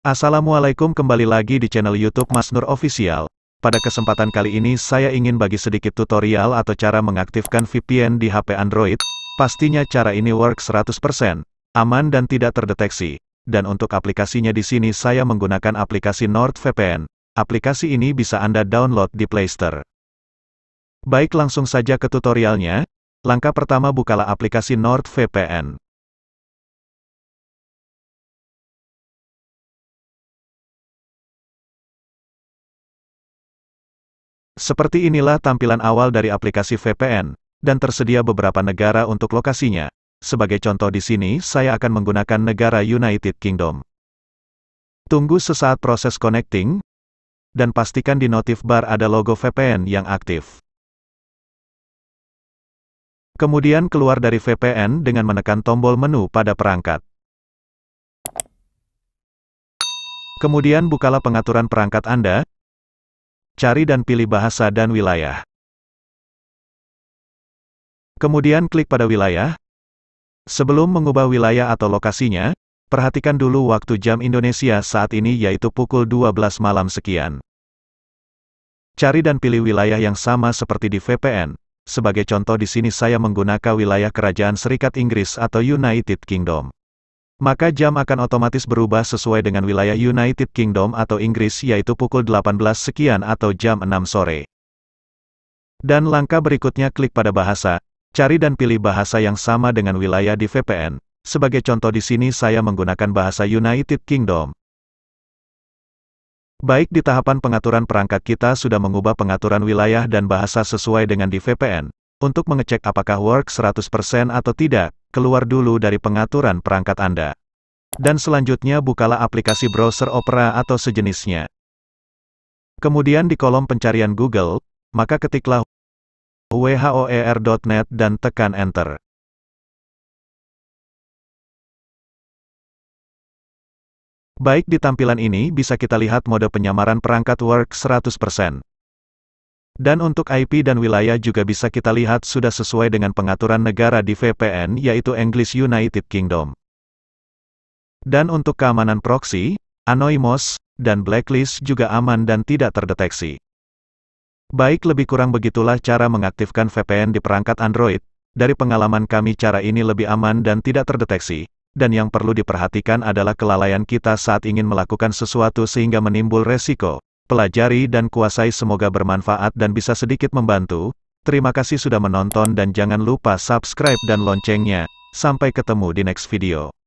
Assalamualaikum kembali lagi di channel YouTube Mas Nur Official. Pada kesempatan kali ini saya ingin bagi sedikit tutorial atau cara mengaktifkan VPN di HP Android. Pastinya cara ini work 100%, aman dan tidak terdeteksi. Dan untuk aplikasinya di sini saya menggunakan aplikasi NordVPN. Aplikasi ini bisa Anda download di Play Store. Baik langsung saja ke tutorialnya. Langkah pertama bukalah aplikasi NordVPN. Seperti inilah tampilan awal dari aplikasi VPN, dan tersedia beberapa negara untuk lokasinya. Sebagai contoh di sini saya akan menggunakan negara United Kingdom. Tunggu sesaat proses connecting, dan pastikan di notif bar ada logo VPN yang aktif. Kemudian keluar dari VPN dengan menekan tombol menu pada perangkat. Kemudian bukalah pengaturan perangkat Anda, Cari dan pilih bahasa dan wilayah. Kemudian klik pada wilayah. Sebelum mengubah wilayah atau lokasinya, perhatikan dulu waktu jam Indonesia saat ini yaitu pukul 12 malam sekian. Cari dan pilih wilayah yang sama seperti di VPN. Sebagai contoh di sini saya menggunakan wilayah Kerajaan Serikat Inggris atau United Kingdom. Maka jam akan otomatis berubah sesuai dengan wilayah United Kingdom atau Inggris yaitu pukul 18 sekian atau jam 6 sore. Dan langkah berikutnya klik pada bahasa, cari dan pilih bahasa yang sama dengan wilayah di VPN. Sebagai contoh di sini saya menggunakan bahasa United Kingdom. Baik di tahapan pengaturan perangkat kita sudah mengubah pengaturan wilayah dan bahasa sesuai dengan di VPN. Untuk mengecek apakah work 100% atau tidak, keluar dulu dari pengaturan perangkat Anda. Dan selanjutnya bukalah aplikasi browser Opera atau sejenisnya. Kemudian di kolom pencarian Google, maka ketiklah whoer.net dan tekan Enter. Baik di tampilan ini bisa kita lihat mode penyamaran perangkat work 100%. Dan untuk IP dan wilayah juga bisa kita lihat sudah sesuai dengan pengaturan negara di VPN yaitu English United Kingdom. Dan untuk keamanan proxy, anonymous, dan blacklist juga aman dan tidak terdeteksi. Baik lebih kurang begitulah cara mengaktifkan VPN di perangkat Android. Dari pengalaman kami cara ini lebih aman dan tidak terdeteksi. Dan yang perlu diperhatikan adalah kelalaian kita saat ingin melakukan sesuatu sehingga menimbul resiko pelajari dan kuasai semoga bermanfaat dan bisa sedikit membantu. Terima kasih sudah menonton dan jangan lupa subscribe dan loncengnya. Sampai ketemu di next video.